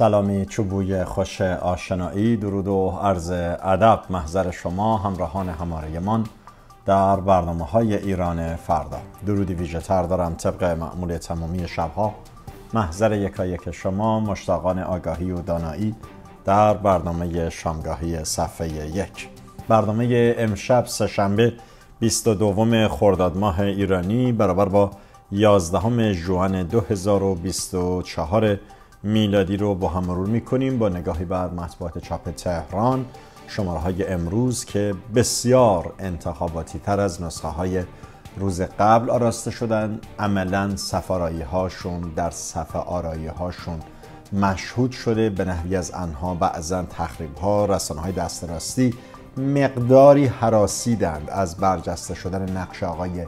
سلامی چوبوی خوش آشنایی درود و عرض ادب محضر شما همراهان همارهمان در برنامه های ایران فردا درودی ویژه تر دارم طبق معمول تمامی شبها محضر یکایک شما مشتاقان آگاهی و دانایی در برنامه شامگاهی صفحه یک برنامه امشب سهشنبه 22 خرداد ماه ایرانی برابر با 11 جوان 2024 میلادی رو با هم مرور میکنیم با نگاهی بر مطبوعات چاپ تهران شماره های امروز که بسیار انتخاباتی تر از نسخه های روز قبل آراسته شدن عملا سفارایی هاشون در صفحه آرایی هاشون مشهود شده به نحوی از آنها بعضا تخریب ها رسانه های دسترسی مقداری حراسیدند از برجسته شدن نقش آقای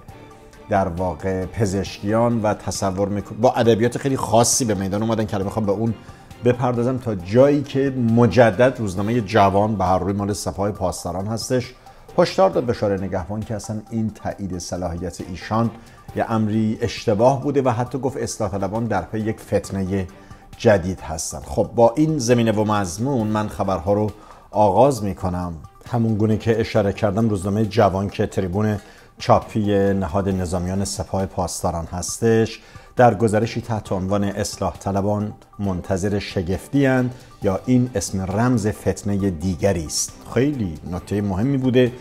در واقع پزشکیان و تصور میکن... با ادبیات خیلی خاصی به میدان اومدن که میخوام به اون بپردازم تا جایی که مجدد روزنامه جوان به هر روی مال صفای پاسداران هستش هشدار داد به شاره نگهبان که اصلا این تایید صلاحیت ایشان یه امری اشتباه بوده و حتی گفت اصلاح طلبان در پی یک فتنه جدید هستن خب با این زمینه و مضمون من خبرها رو آغاز میکنم همون گونه که اشاره کردم روزنامه جوان که تریبون چاپی نهاد نظامیان سپاه پاسداران هستش در گزارشی تحت عنوان اصلاح طلبان منتظر شگفتی یا این اسم رمز فتنه دیگری است خیلی نکته مهمی بوده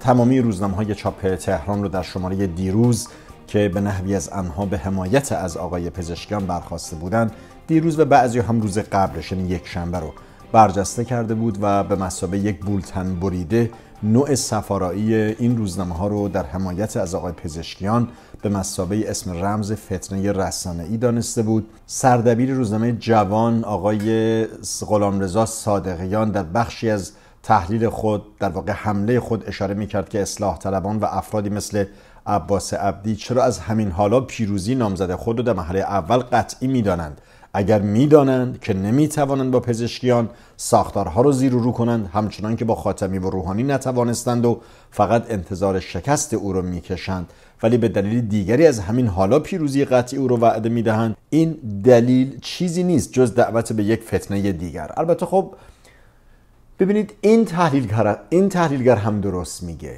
تمامی روزنامه های چاپ تهران رو در شماره دیروز که به نحوی از آنها به حمایت از آقای پزشکان برخواسته بودند دیروز و بعضی هم روز قبلش یعنی یک شنبه رو برجسته کرده بود و به مسابه یک بولتن بریده نوع سفارایی این روزنامه ها رو در حمایت از آقای پزشکیان به مسابه اسم رمز فتنه ای دانسته بود سردبیر روزنامه جوان آقای غلامرضا صادقیان در بخشی از تحلیل خود در واقع حمله خود اشاره کرد که اصلاح طلبان و افرادی مثل عباس عبدی چرا از همین حالا پیروزی نامزده خود رو در محله اول قطعی می دانند اگر میدانند که نمیتوانند با پزشکیان ساختارها رو زیر و رو کنند همچنان که با خاتمی و روحانی نتوانستند و فقط انتظار شکست او را میکشند ولی به دلیل دیگری از همین حالا پیروزی قطعی او رو وعده میدهند این دلیل چیزی نیست جز دعوت به یک فتنه دیگر البته خب ببینید این تحلیلگر این تحلیلگر هم درست میگه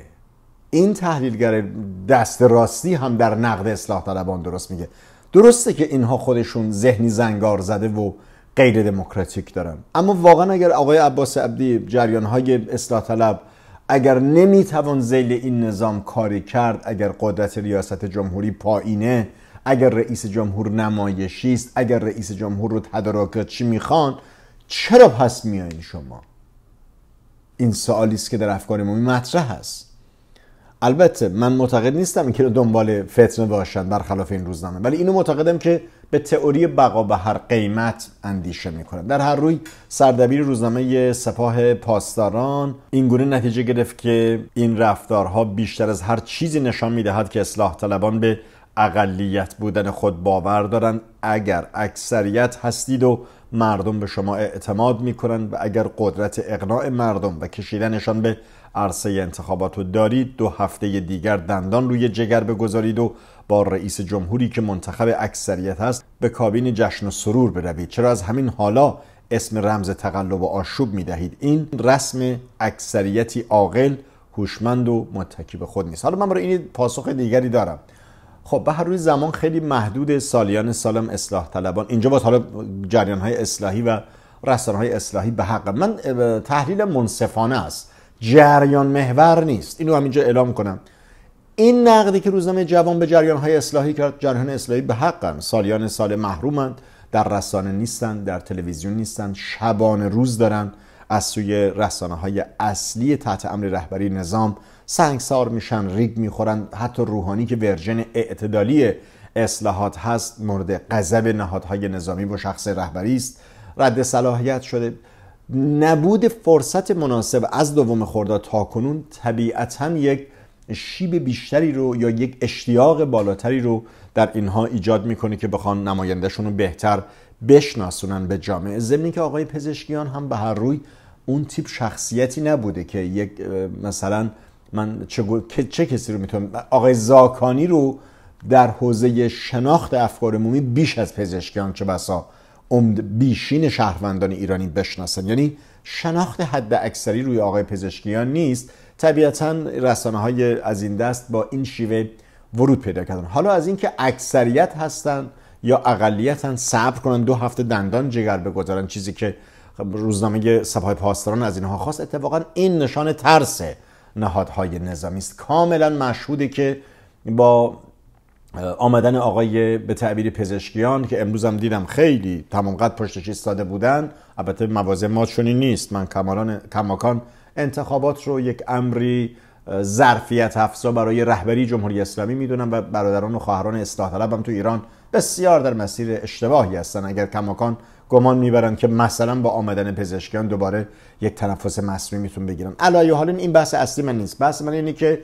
این تحلیلگر دست راستی هم در نقد اصلاح طلبان درست میگه درسته که اینها خودشون ذهنی زنگار زده و غیر دموکراتیک دارن اما واقعا اگر آقای عباس عبدی جریان های اصلاح طلب اگر نمیتوان زیل این نظام کاری کرد اگر قدرت ریاست جمهوری پایینه اگر رئیس جمهور نمایشی است اگر رئیس جمهور رو تدارکات چی میخوان چرا پس میایین شما این سوالی است که در افکار مطرح هست البته من معتقد نیستم که دنبال فتنه باشن برخلاف این روزنامه ولی اینو معتقدم که به تئوری بقا به هر قیمت اندیشه میکنه در هر روی سردبیر روزنامه سپاه پاسداران اینگونه نتیجه گرفت که این رفتارها بیشتر از هر چیزی نشان میدهد که اصلاح طلبان به اقلیت بودن خود باور دارند اگر اکثریت هستید و مردم به شما اعتماد میکنن و اگر قدرت اقناع مردم و کشیدنشان به عرصه انتخابات رو دارید دو هفته دیگر دندان روی جگر بگذارید و با رئیس جمهوری که منتخب اکثریت هست به کابین جشن و سرور بروید چرا از همین حالا اسم رمز تقلب و آشوب میدهید این رسم اکثریتی عاقل هوشمند و متکی به خود نیست حالا من برای این پاسخ دیگری دارم خب به هر روی زمان خیلی محدود سالیان سالم اصلاح طلبان اینجا باز حالا جریان های اصلاحی و رسانه های اصلاحی به حق من تحلیل منصفانه است جریان محور نیست اینو همینجا اعلام کنم این نقدی که روزنامه جوان به جریان های اصلاحی کرد جریان اصلاحی به حقن سالیان سال محرومند در رسانه نیستند در تلویزیون نیستند شبان روز دارند از سوی رسانه های اصلی تحت امر رهبری نظام سنگسار میشن ریگ میخورن حتی روحانی که ورژن اعتدالی اصلاحات هست مورد غضب نهادهای نظامی و شخص رهبری است رد صلاحیت شده نبود فرصت مناسب از دوم خرداد تا کنون طبیعتا یک شیب بیشتری رو یا یک اشتیاق بالاتری رو در اینها ایجاد میکنه که بخوان نمایندهشون رو بهتر بشناسونن به جامعه ضمن که آقای پزشکیان هم به هر روی اون تیپ شخصیتی نبوده که یک مثلا من چه, چه کسی رو میتونم آقای زاکانی رو در حوزه شناخت افکار مومی بیش از پزشکیان چه بسا عمد بیشین شهروندان ایرانی بشناسن یعنی شناخت حد اکثری روی آقای پزشکیان نیست طبیعتا رسانه های از این دست با این شیوه ورود پیدا کردن حالا از اینکه اکثریت هستند یا اقلیتا صبر کنن دو هفته دندان جگر بگذارن چیزی که روزنامه سپاه پاسداران از اینها خواست اتفاقا این نشان ترس نهادهای نظامی است کاملا مشهوده که با آمدن آقای به تعبیر پزشکیان که امروز هم دیدم خیلی تمام قد پشتش ایستاده بودن البته موازه ما چنین نیست من کماکان انتخابات رو یک امری ظرفیت افزا برای رهبری جمهوری اسلامی میدونم و برادران و خواهران اصلاح تو ایران بسیار در مسیر اشتباهی هستن اگر کماکان گمان میبرن که مثلا با آمدن پزشکیان دوباره یک تنفس مصنوعی میتون بگیرن علایه حال این بحث اصلی من نیست بحث من اینه که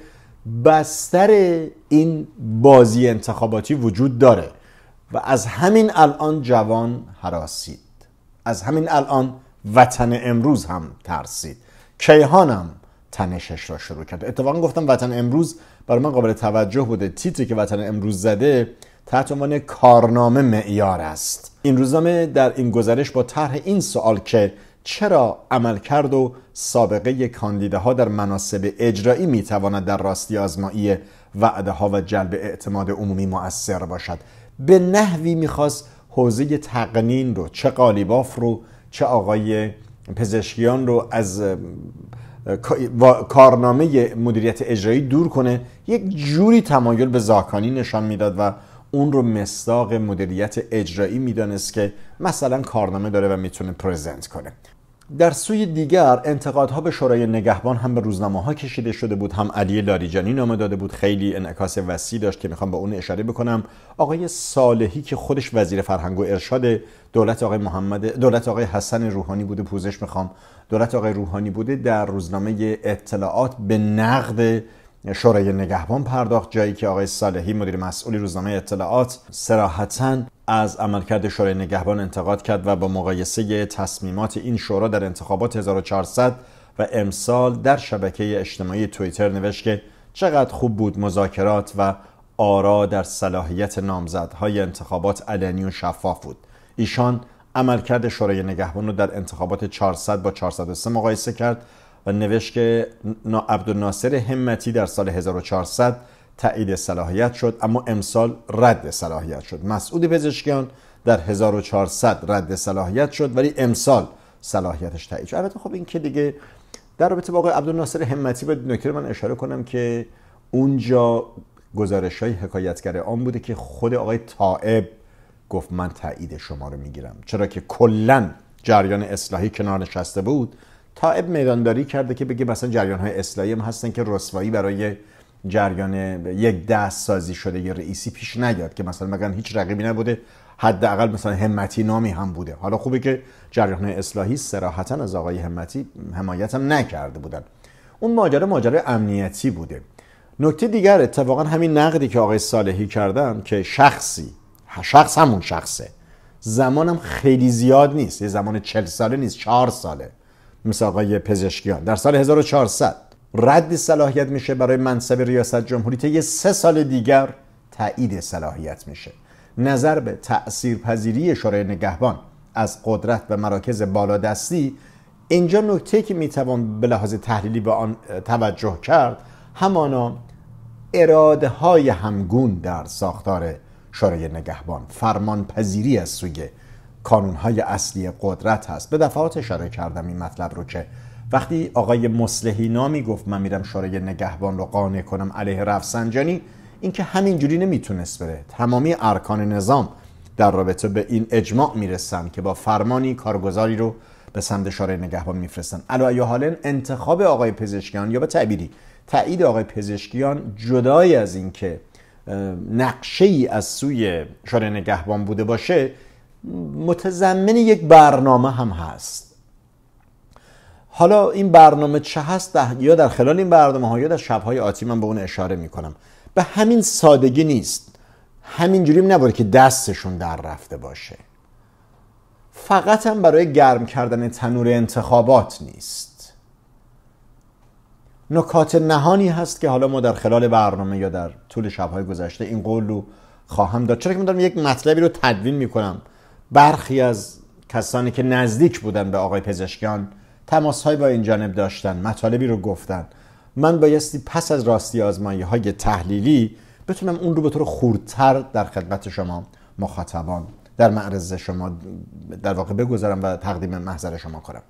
بستر این بازی انتخاباتی وجود داره و از همین الان جوان حراسید از همین الان وطن امروز هم ترسید کیهانم تنشش را شروع کرد اتفاقا گفتم وطن امروز برای من قابل توجه بوده تیتری که وطن امروز زده تحت عنوان کارنامه معیار است این روزنامه در این گزارش با طرح این سوال که چرا عملکرد و سابقه ها در مناسب اجرایی میتواند در راستی آزمایی وعده ها و جلب اعتماد عمومی مؤثر باشد به نحوی میخواست حوزه تقنین رو چه قالیباف رو چه آقای پزشکیان رو از کارنامه مدیریت اجرایی دور کنه یک جوری تمایل به زاکانی نشان میداد و اون رو مصداق مدیریت اجرایی میدانست که مثلا کارنامه داره و میتونه پرزنت کنه در سوی دیگر انتقادها به شورای نگهبان هم به روزنامه ها کشیده شده بود هم علی لاریجانی نامه داده بود خیلی انعکاس وسیع داشت که میخوام به اون اشاره بکنم آقای صالحی که خودش وزیر فرهنگ و ارشاد دولت آقای محمد دولت آقای حسن روحانی بوده پوزش میخوام دولت آقای روحانی بوده در روزنامه اطلاعات به نقد شورای نگهبان پرداخت جایی که آقای صالحی مدیر مسئولی روزنامه اطلاعات سراحتا از عملکرد شورای نگهبان انتقاد کرد و با مقایسه تصمیمات این شورا در انتخابات 1400 و امسال در شبکه اجتماعی توییتر نوشت که چقدر خوب بود مذاکرات و آرا در صلاحیت نامزدهای انتخابات علنی و شفاف بود ایشان عملکرد شورای نگهبان رو در انتخابات 400 با 403 مقایسه کرد و نوشت که عبدالناصر همتی در سال 1400 تایید صلاحیت شد اما امسال رد صلاحیت شد مسعود پزشکیان در 1400 رد صلاحیت شد ولی امسال صلاحیتش تایید شد البته خب این که دیگه در رابطه با آقای عبدالناصر همتی به نکته من اشاره کنم که اونجا گزارش های حکایتگر آن بوده که خود آقای طائب گفت من تایید شما رو میگیرم چرا که کلا جریان اصلاحی کنار نشسته بود تا اب میدانداری کرده که بگه مثلا جریان های اصلاحی هم هستن که رسوایی برای جریان یک دست سازی شده یه رئیسی پیش نیاد که مثلا مگر هیچ رقیبی نبوده حداقل مثلا همتی نامی هم بوده حالا خوبه که جریان اصلاحی سراحتا از آقای همتی حمایت هم نکرده بودن اون ماجرا ماجرا امنیتی بوده نکته دیگر اتفاقا همین نقدی که آقای صالحی کردن که شخصی شخص همون شخصه زمانم خیلی زیاد نیست یه زمان چل ساله نیست چهار ساله مثل آقای پزشکیان در سال 1400 رد صلاحیت میشه برای منصب ریاست جمهوری تا یه سه سال دیگر تایید صلاحیت میشه نظر به پذیری شورای نگهبان از قدرت و مراکز بالادستی اینجا نکته که میتوان به لحاظ تحلیلی به آن توجه کرد همانا اراده های همگون در ساختار شورای نگهبان فرمان پذیری از سوی های اصلی قدرت هست به دفعات اشاره کردم این مطلب رو که وقتی آقای مسلحی نامی گفت من میرم شورای نگهبان رو قانع کنم علیه رفسنجانی اینکه همینجوری نمیتونست بره تمامی ارکان نظام در رابطه به این اجماع میرسن که با فرمانی کارگزاری رو به سمت شورای نگهبان میفرستن علا حالا انتخاب آقای پزشکیان یا به تعبیری تایید آقای پزشکیان جدای از اینکه نقشه ای از سوی شورای نگهبان بوده باشه متضمن یک برنامه هم هست حالا این برنامه چه هست یا در خلال این برنامه ها یا در شبهای آتی من به اون اشاره میکنم به همین سادگی نیست همینجوری نباره که دستشون در رفته باشه فقط هم برای گرم کردن تنور انتخابات نیست نکات نهانی هست که حالا ما در خلال برنامه یا در طول شبهای گذشته این قول رو خواهم داد چرا که من دارم یک مطلبی رو تدوین میکنم برخی از کسانی که نزدیک بودن به آقای پزشکیان تماس با این جانب داشتن مطالبی رو گفتن من بایستی پس از راستی آزمایی های تحلیلی بتونم اون رو به طور خوردتر در خدمت شما مخاطبان در معرض شما در واقع بگذارم و تقدیم محضر شما کنم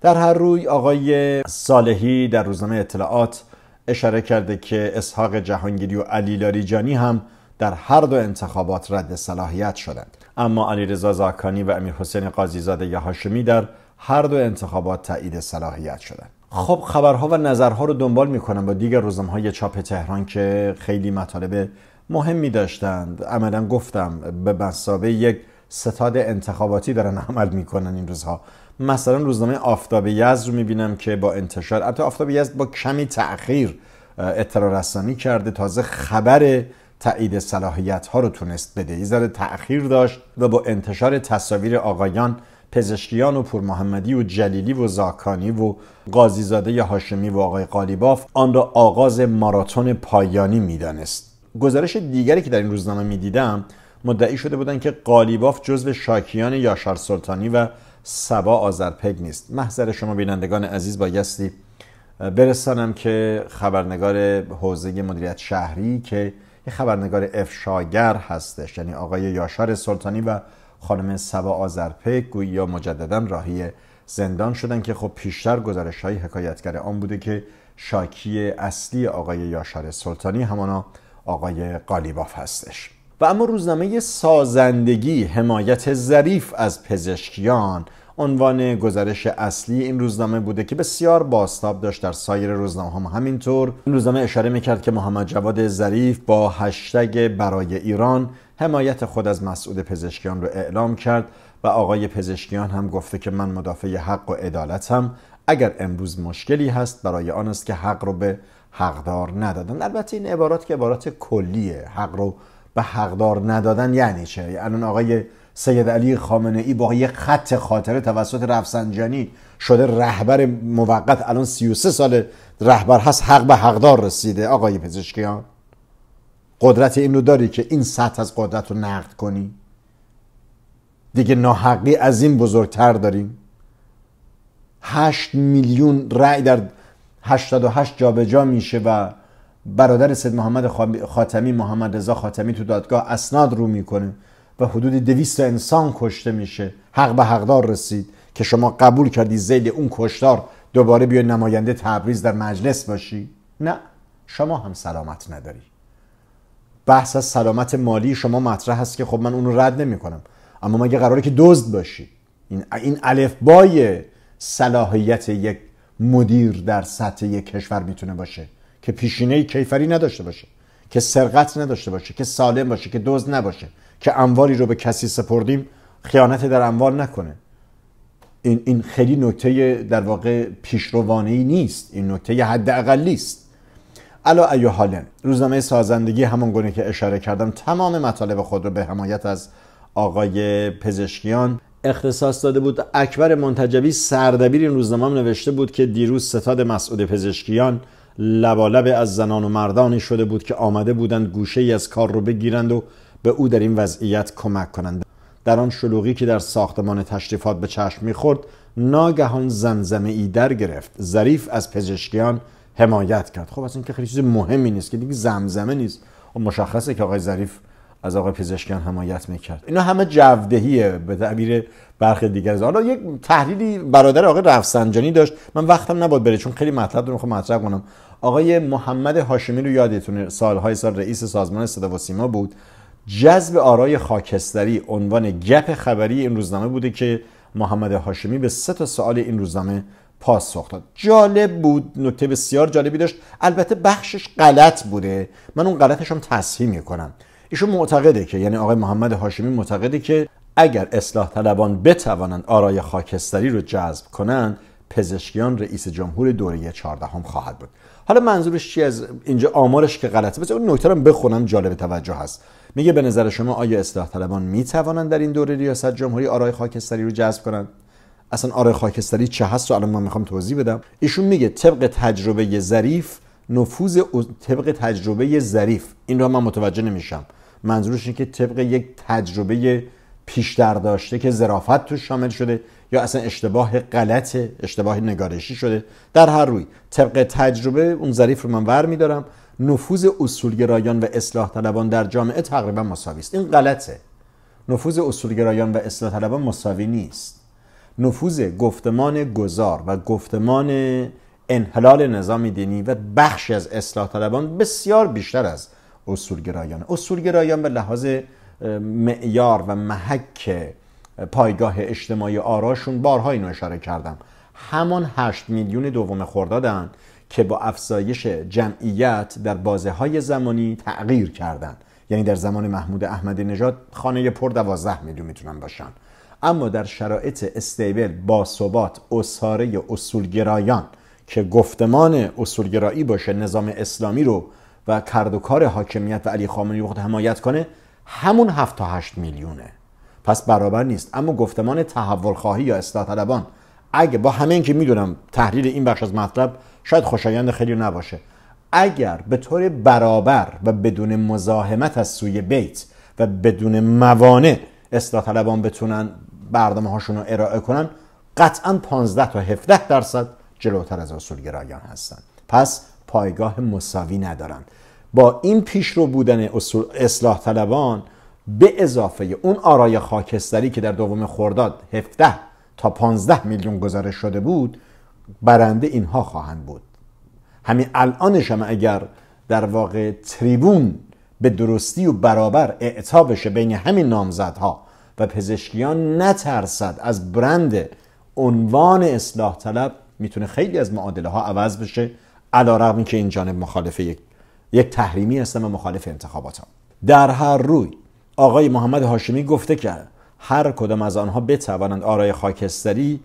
در هر روی آقای صالحی در روزنامه اطلاعات اشاره کرده که اسحاق جهانگیری و علی لاریجانی هم در هر دو انتخابات رد صلاحیت شدند اما رضا زاکانی و امیر حسین قاضیزاده یا هاشمی در هر دو انتخابات تایید صلاحیت شدند خب خبرها و نظرها رو دنبال میکنم با دیگر روزنامه های چاپ تهران که خیلی مطالب مهمی داشتند عملا گفتم به مسابه یک ستاد انتخاباتی دارن عمل میکنن این روزها مثلا روزنامه آفتاب یزد رو میبینم که با انتشار حتی آفتاب یزد با کمی تأخیر اطلاع رسانی کرده تازه خبر تایید صلاحیت ها رو تونست بده یه ذره تأخیر داشت و با انتشار تصاویر آقایان پزشکیان و پورمحمدی و جلیلی و زاکانی و قاضیزاده ی هاشمی و آقای قالیباف آن را آغاز ماراتون پایانی میدانست گزارش دیگری که در این روزنامه میدیدم مدعی شده بودند که قالیباف جزو شاکیان یاشار سلطانی و سبا آذرپگ نیست محضر شما بینندگان عزیز بایستی برسانم که خبرنگار حوزه مدیریت شهری که یه خبرنگار افشاگر هستش یعنی آقای یاشار سلطانی و خانم سبا گویی یا مجددا راهی زندان شدن که خب پیشتر گزارش های حکایتگر آن بوده که شاکی اصلی آقای یاشار سلطانی همانا آقای قالیباف هستش و اما روزنامه سازندگی حمایت ظریف از پزشکیان عنوان گزارش اصلی این روزنامه بوده که بسیار باستاب داشت در سایر روزنامه هم همینطور این روزنامه اشاره میکرد که محمد جواد ظریف با هشتگ برای ایران حمایت خود از مسعود پزشکیان رو اعلام کرد و آقای پزشکیان هم گفته که من مدافع حق و عدالتم اگر امروز مشکلی هست برای آن است که حق رو به حقدار ندادن البته این عبارات که عبارات کلیه حق رو به حقدار ندادن یعنی چه یعنی الان آقای سید علی خامنه ای با یه خط خاطره توسط رفسنجانی شده رهبر موقت الان 33 سال رهبر هست حق به حقدار رسیده آقای پزشکیان قدرت این رو داری که این سطح از قدرت رو نقد کنی دیگه ناحقی از این بزرگتر داریم 8 میلیون رأی در 88 جابجا میشه و برادر سید محمد خاتمی محمد رضا خاتمی تو دادگاه اسناد رو میکنه و حدود 200 انسان کشته میشه حق به حقدار رسید که شما قبول کردی زیل اون کشتار دوباره بیای نماینده تبریز در مجلس باشی نه شما هم سلامت نداری بحث از سلامت مالی شما مطرح هست که خب من اون رد نمی کنم اما مگه قراره که دزد باشی این این الفبای صلاحیت یک مدیر در سطح یک کشور میتونه باشه که پیشینه کیفری نداشته باشه که سرقت نداشته باشه که سالم باشه که دزد نباشه که اموالی رو به کسی سپردیم خیانت در اموال نکنه این, این خیلی نکته در واقع پیشروانه ای نیست این نکته حد اقلی است الا ایو حالن روزنامه سازندگی همون گونه که اشاره کردم تمام مطالب خود رو به حمایت از آقای پزشکیان اختصاص داده بود اکبر منتجبی سردبیر این روزنامه نوشته بود که دیروز ستاد مسعود پزشکیان لبالب از زنان و مردانی شده بود که آمده بودند گوشه ای از کار رو بگیرند و به او در این وضعیت کمک کنند در آن شلوغی که در ساختمان تشریفات به چشم میخورد ناگهان زمزمه ای در گرفت ظریف از پزشکیان حمایت کرد خب از این که خیلی چیز مهمی نیست که دیگه زمزمه نیست و خب، مشخصه که آقای ظریف از آقای پزشکیان حمایت میکرد اینا همه جودهیه به تعبیر برخی دیگر حالا یک تحلیلی برادر آقای رفسنجانی داشت من وقتم نبود بره چون خیلی مطلب رو خب، میخوام کنم آقای محمد هاشمی رو یادتونه سالهای سال رئیس سازمان صدا و سیما بود جذب آرای خاکستری عنوان گپ خبری این روزنامه بوده که محمد هاشمی به سه تا سوال این روزنامه پاسخ داد جالب بود نکته بسیار جالبی داشت البته بخشش غلط بوده من اون غلطش هم تصحیح میکنم ایشون معتقده که یعنی آقای محمد هاشمی معتقده که اگر اصلاح طلبان بتوانند آرای خاکستری رو جذب کنند پزشکیان رئیس جمهور دوره 14 خواهد بود حالا منظورش چی از اینجا آمارش که غلطه بس اون نکته رو بخونم جالب توجه هست میگه به نظر شما آیا اصلاح طلبان می توانند در این دوره ریاست جمهوری آرای خاکستری رو جذب کنند اصلا آرای خاکستری چه هست و الان من میخوام توضیح بدم ایشون میگه طبق تجربه ظریف نفوذ طبق تجربه ظریف این رو من متوجه نمیشم منظورش اینه که طبق یک تجربه پیشتر داشته که زرافت توش شامل شده یا اصلا اشتباه غلط اشتباه نگارشی شده در هر روی طبق تجربه اون ظریف رو من ور میدارم نفوذ اصولگرایان و اصلاح طلبان در جامعه تقریبا مساوی است این غلطه نفوذ اصولگرایان و اصلاح طلبان مساوی نیست نفوذ گفتمان گذار و گفتمان انحلال نظام دینی و بخشی از اصلاح طلبان بسیار بیشتر از اصولگرایان اصولگرایان به لحاظ معیار و محک پایگاه اجتماعی آراشون بارها اینو اشاره کردم همان 8 میلیون دوم خوردادن که با افزایش جمعیت در بازه های زمانی تغییر کردند یعنی در زمان محمود احمدی نژاد خانه پر دوازده میلیون میتونن باشن اما در شرایط استیبل با ثبات اصاره اصولگرایان که گفتمان اصولگرایی باشه نظام اسلامی رو و کرد کار حاکمیت و علی خامنه‌ای وقت حمایت کنه همون 7 تا 8 میلیونه پس برابر نیست اما گفتمان تحول خواهی یا اصلاح طلبان اگه با همه اینکه میدونم تحلیل این بخش از مطلب شاید خوشایند خیلی نباشه اگر به طور برابر و بدون مزاحمت از سوی بیت و بدون موانع اصلاح طلبان بتونن بردمه هاشون رو ارائه کنن قطعا 15 تا 17 درصد جلوتر از اصولگرایان هستن پس پایگاه مساوی ندارند با این پیشرو بودن اصلاح طلبان به اضافه اون آرای خاکستری که در دوم خورداد 17 تا 15 میلیون گزارش شده بود برنده اینها خواهند بود همین الانش هم اگر در واقع تریبون به درستی و برابر اعطا بشه بین همین نامزدها و پزشکیان نترسد از برند عنوان اصلاح طلب میتونه خیلی از معادله ها عوض بشه علا رقمی که این جانب مخالف یک یک تحریمی هستم و مخالف انتخاباتم در هر روی آقای محمد هاشمی گفته که هر کدام از آنها بتوانند آرای خاکستری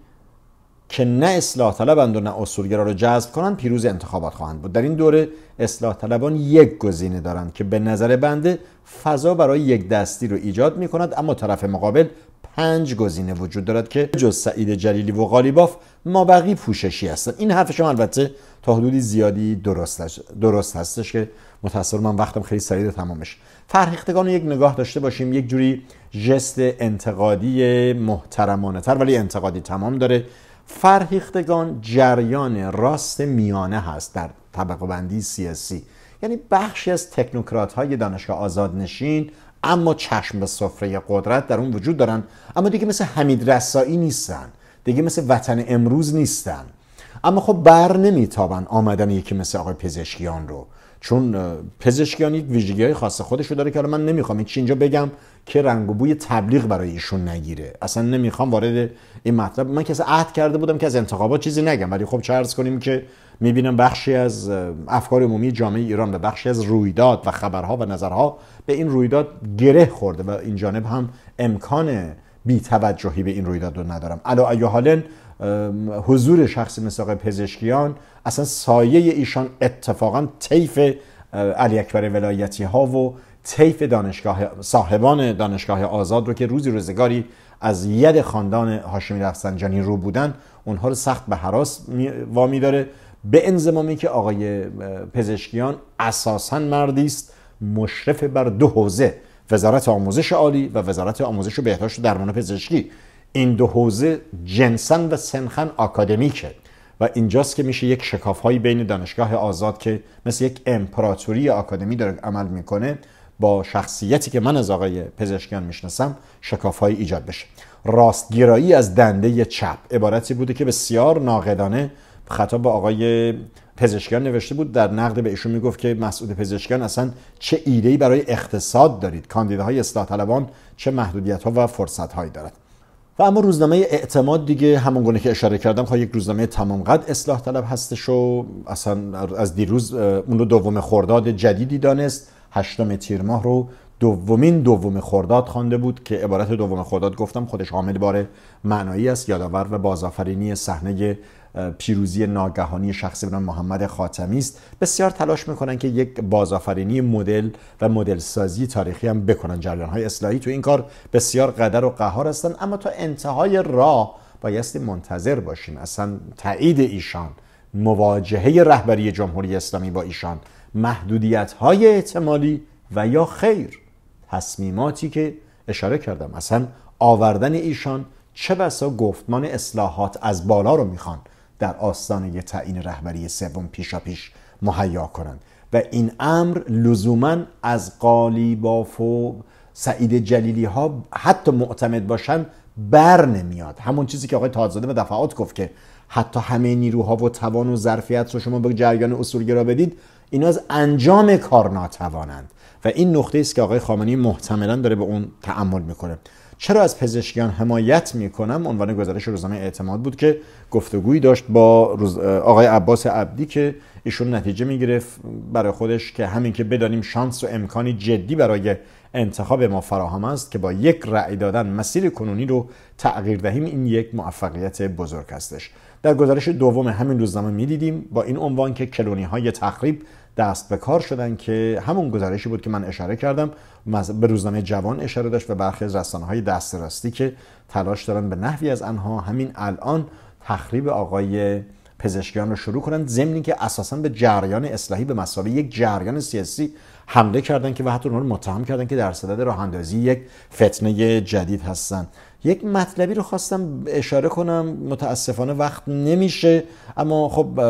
که نه اصلاح طلبند و نه اصولگرا را جذب کنند پیروز انتخابات خواهند بود در این دوره اصلاح طلبان یک گزینه دارند که به نظر بنده فضا برای یک دستی رو ایجاد می کند اما طرف مقابل پنج گزینه وجود دارد که جز سعید جلیلی و غالیباف مابقی پوششی هستند این حرف شما البته تا حدودی زیادی درست, درست هستش که متاسر من وقتم خیلی سریع تمامش فرهیختگان یک نگاه داشته باشیم یک جوری جست انتقادی محترمانه تر ولی انتقادی تمام داره فرهیختگان جریان راست میانه هست در طبقه بندی سیاسی یعنی بخشی از تکنوکرات های دانشگاه نشین. اما چشم به سفره قدرت در اون وجود دارن اما دیگه مثل حمید رسایی نیستن دیگه مثل وطن امروز نیستن اما خب بر نمیتابن آمدن یکی مثل آقای پزشکیان رو چون پزشکیان یک ویژگی های خاص رو داره که من نمیخوام این اینجا بگم که رنگ و بوی تبلیغ برای ایشون نگیره اصلا نمیخوام وارد این مطلب من کسی عهد کرده بودم که از انتخابات چیزی نگم ولی خب چه کنیم که میبینم بخشی از افکار عمومی جامعه ایران و بخشی از رویداد و خبرها و نظرها به این رویداد گره خورده و این جانب هم امکان بی توجهی به این رویداد رو ندارم علا ایو حالن حضور شخص مساق پزشکیان اصلا سایه ایشان اتفاقا طیف علی اکبر ولایتی ها و طیف دانشگاه صاحبان دانشگاه آزاد رو که روزی روزگاری از ید خاندان هاشمی رفسنجانی رو بودن اونها رو سخت به حراس وامی داره به انزمامی که آقای پزشکیان اساسا مردی است مشرف بر دو حوزه وزارت آموزش عالی و وزارت آموزش و بهداشت و درمان پزشکی این دو حوزه جنسن و سنخن آکادمیکه و اینجاست که میشه یک شکاف های بین دانشگاه آزاد که مثل یک امپراتوری آکادمی داره عمل میکنه با شخصیتی که من از آقای پزشکیان میشناسم شکاف های ایجاد بشه راستگیرایی از دنده چپ عبارتی بوده که بسیار ناقدانه خطاب به آقای پزشکیان نوشته بود در نقد به ایشون میگفت که مسعود پزشکیان اصلا چه ایده برای اقتصاد دارید کاندیداهای اصلاح طلبان چه محدودیت ها و فرصت هایی دارد و اما روزنامه اعتماد دیگه همون گونه که اشاره کردم خواهی خب یک روزنامه تمام قد اصلاح طلب هستش و اصلا از دیروز اون رو دوم خورداد جدیدی دانست هشتم تیر ماه رو دومین دوم خورداد خوانده بود که عبارت دوم خورداد گفتم خودش حامل بار معنایی است یادآور و بازآفرینی صحنه پیروزی ناگهانی شخصی بنام محمد خاتمی است بسیار تلاش میکنن که یک بازآفرینی مدل و مدل سازی تاریخی هم بکنن جریان های اصلاحی تو این کار بسیار قدر و قهار هستن اما تا انتهای راه بایستی منتظر باشیم اصلا تایید ایشان مواجهه رهبری جمهوری اسلامی با ایشان محدودیت های احتمالی و یا خیر تصمیماتی که اشاره کردم اصلا آوردن ایشان چه بسا گفتمان اصلاحات از بالا رو میخوان در آستانه تعیین رهبری سوم پیشاپیش مهیا کنند و این امر لزوما از قالیباف و سعید جلیلی ها حتی معتمد باشن بر نمیاد همون چیزی که آقای تازاده به دفعات گفت که حتی همه نیروها و توان و ظرفیت رو شما به جریان اصولگرا بدید اینا از انجام کار ناتوانند و این نقطه است که آقای خامنه‌ای محتملا داره به اون تعمل میکنه چرا از پزشکیان حمایت میکنم عنوان گزارش روزنامه اعتماد بود که گفتگویی داشت با آقای عباس عبدی که ایشون نتیجه میگرفت برای خودش که همین که بدانیم شانس و امکانی جدی برای انتخاب ما فراهم است که با یک رأی دادن مسیر کنونی رو تغییر دهیم این یک موفقیت بزرگ هستش در گزارش دوم همین روزنامه میدیدیم با این عنوان که کلونی های تخریب دست به کار شدن که همون گزارشی بود که من اشاره کردم به روزنامه جوان اشاره داشت و برخی از رسانه های دست راستی که تلاش دارن به نحوی از آنها همین الان تخریب آقای پزشکیان رو شروع کنن ضمن که اساسا به جریان اصلاحی به مسابقه یک جریان سیاسی حمله کردن که و حتی اونها رو متهم کردن که در صدد راه اندازی یک فتنه جدید هستند یک مطلبی رو خواستم اشاره کنم متاسفانه وقت نمیشه اما خب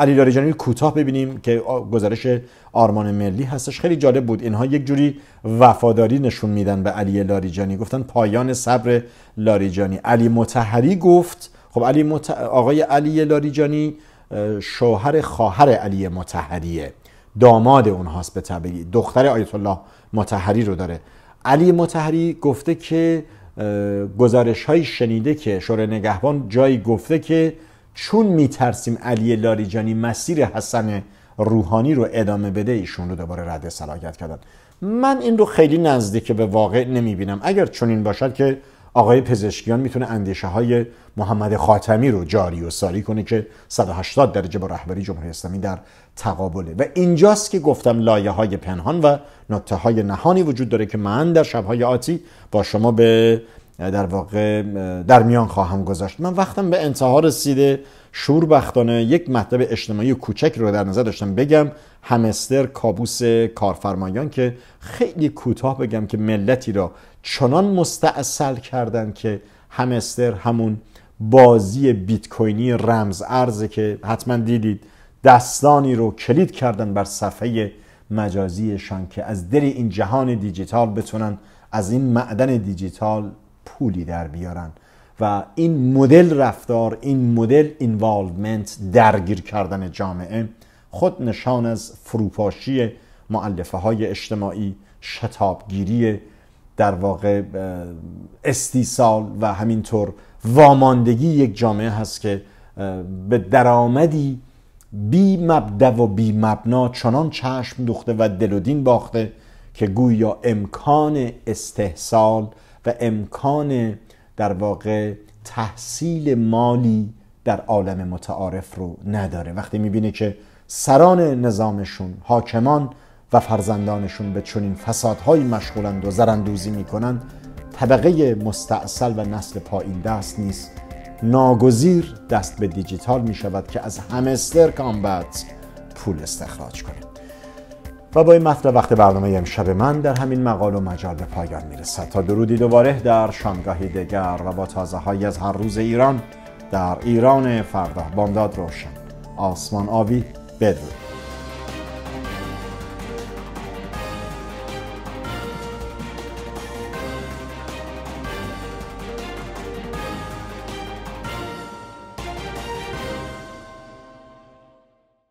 علی لاریجانی کوتاه ببینیم که گزارش آرمان ملی هستش خیلی جالب بود اینها یک جوری وفاداری نشون میدن به علی لاریجانی گفتن پایان صبر لاریجانی علی متحری گفت خب علی آقای علی لاریجانی شوهر خواهر علی متحریه داماد اونهاست به طبیعی دختر آیت الله متحری رو داره علی متحری گفته که گزارش های شنیده که شورای نگهبان جایی گفته که چون میترسیم علی لاریجانی مسیر حسن روحانی رو ادامه بده ایشون رو دوباره رد صلاحیت کردن من این رو خیلی نزدیک به واقع نمیبینم اگر چون این باشد که آقای پزشکیان میتونه اندیشه های محمد خاتمی رو جاری و ساری کنه که 180 درجه با رهبری جمهوری اسلامی در تقابله و اینجاست که گفتم لایه های پنهان و نته های نهانی وجود داره که من در شبهای آتی با شما به در واقع در میان خواهم گذاشت من وقتم به انتها رسیده شوربختانه یک مطلب اجتماعی کوچک رو در نظر داشتم بگم همستر کابوس کارفرمایان که خیلی کوتاه بگم که ملتی را چنان مستاصل کردن که همستر همون بازی بیت کوینی رمز ارزه که حتما دیدید دستانی رو کلید کردن بر صفحه مجازیشان که از دل این جهان دیجیتال بتونن از این معدن دیجیتال پولی در بیارن و این مدل رفتار این مدل اینوالومنت درگیر کردن جامعه خود نشان از فروپاشی معلفه های اجتماعی شتابگیری در واقع استیصال و همینطور واماندگی یک جامعه هست که به درآمدی بی مبدا و بی مبنا چنان چشم دوخته و دل و دین باخته که گویا امکان استحصال و امکان در واقع تحصیل مالی در عالم متعارف رو نداره وقتی میبینه که سران نظامشون حاکمان و فرزندانشون به چنین فسادهایی مشغولند و زرندوزی میکنند طبقه مستاصل و نسل پایین دست نیست ناگزیر دست به دیجیتال می شود که از همه همستر کامبت پول استخراج کنه و با این مطلب وقت برنامه امشب من در همین مقال و مجال به پایان میرسد تا درودی دوباره در شامگاهی دگر و با تازه از هر روز ایران در ایران فردا بامداد روشن آسمان آبی بدرود